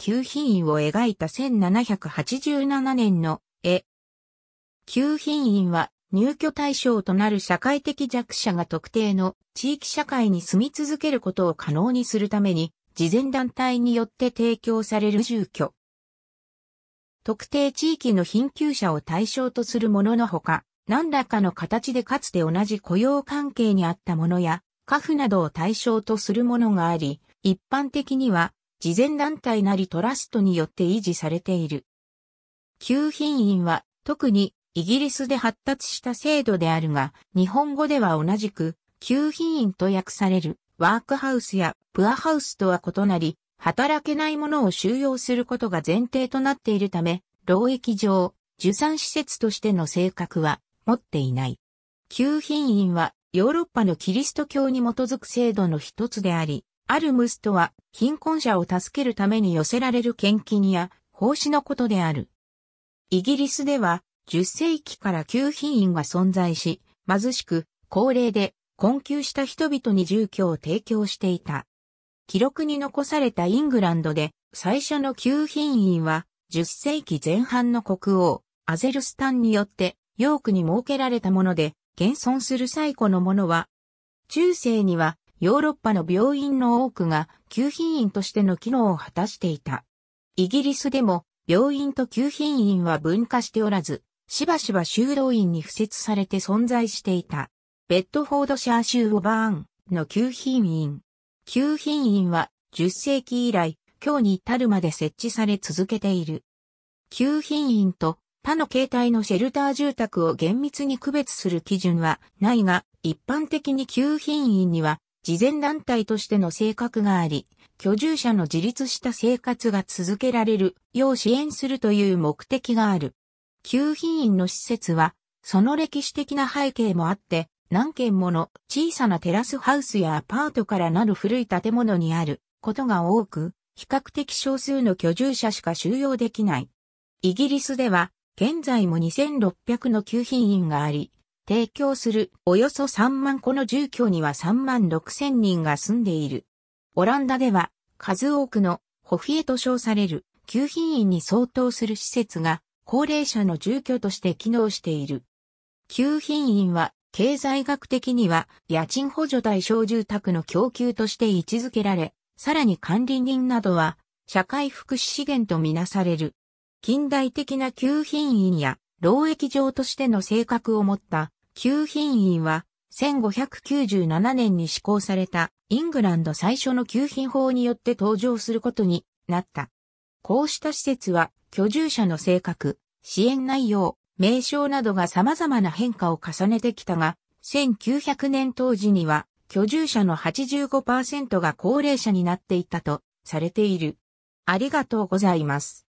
旧品院を描いた1787年の絵。旧品院は入居対象となる社会的弱者が特定の地域社会に住み続けることを可能にするために、事前団体によって提供される住居。特定地域の貧窮者を対象とするもののほか、何らかの形でかつて同じ雇用関係にあったものや、家父などを対象とするものがあり、一般的には慈善団体なりトラストによって維持されている。旧品院は特にイギリスで発達した制度であるが、日本語では同じく、旧品院と訳されるワークハウスやプアハウスとは異なり、働けない者を収容することが前提となっているため、労役上、受産施設としての性格は持っていない。旧品院はヨーロッパのキリスト教に基づく制度の一つであり、アルムスとは、貧困者を助けるために寄せられる献金や、奉仕のことである。イギリスでは、10世紀から旧品院が存在し、貧しく、高齢で、困窮した人々に住居を提供していた。記録に残されたイングランドで、最初の旧品院は、10世紀前半の国王、アゼルスタンによって、ヨークに設けられたもので、現存する最古のものは、中世にはヨーロッパの病院の多くが給品院としての機能を果たしていた。イギリスでも病院と給品院は分化しておらず、しばしば修道院に付設されて存在していた。ベッドフォードシャー州オバーンの給品院。給品院は10世紀以来、今日に至るまで設置され続けている。給品院と他の形態のシェルター住宅を厳密に区別する基準はないが、一般的に給品院には慈善団体としての性格があり、居住者の自立した生活が続けられるよう支援するという目的がある。旧品院の施設は、その歴史的な背景もあって、何軒もの小さなテラスハウスやアパートからなる古い建物にあることが多く、比較的少数の居住者しか収容できない。イギリスでは、現在も2600の旧品院があり、提供するおよそ3万個の住居には3万6千人が住んでいる。オランダでは数多くのホフィエと称される給品院に相当する施設が高齢者の住居として機能している。給品院は経済学的には家賃補助対象住宅の供給として位置づけられ、さらに管理人などは社会福祉資源とみなされる。近代的な給品員や労役上としての性格を持った旧品院は、1597年に施行されたイングランド最初の給品法によって登場することになった。こうした施設は居住者の性格、支援内容、名称などが様々な変化を重ねてきたが、1900年当時には居住者の85%が高齢者になっていたとされている。ありがとうございます。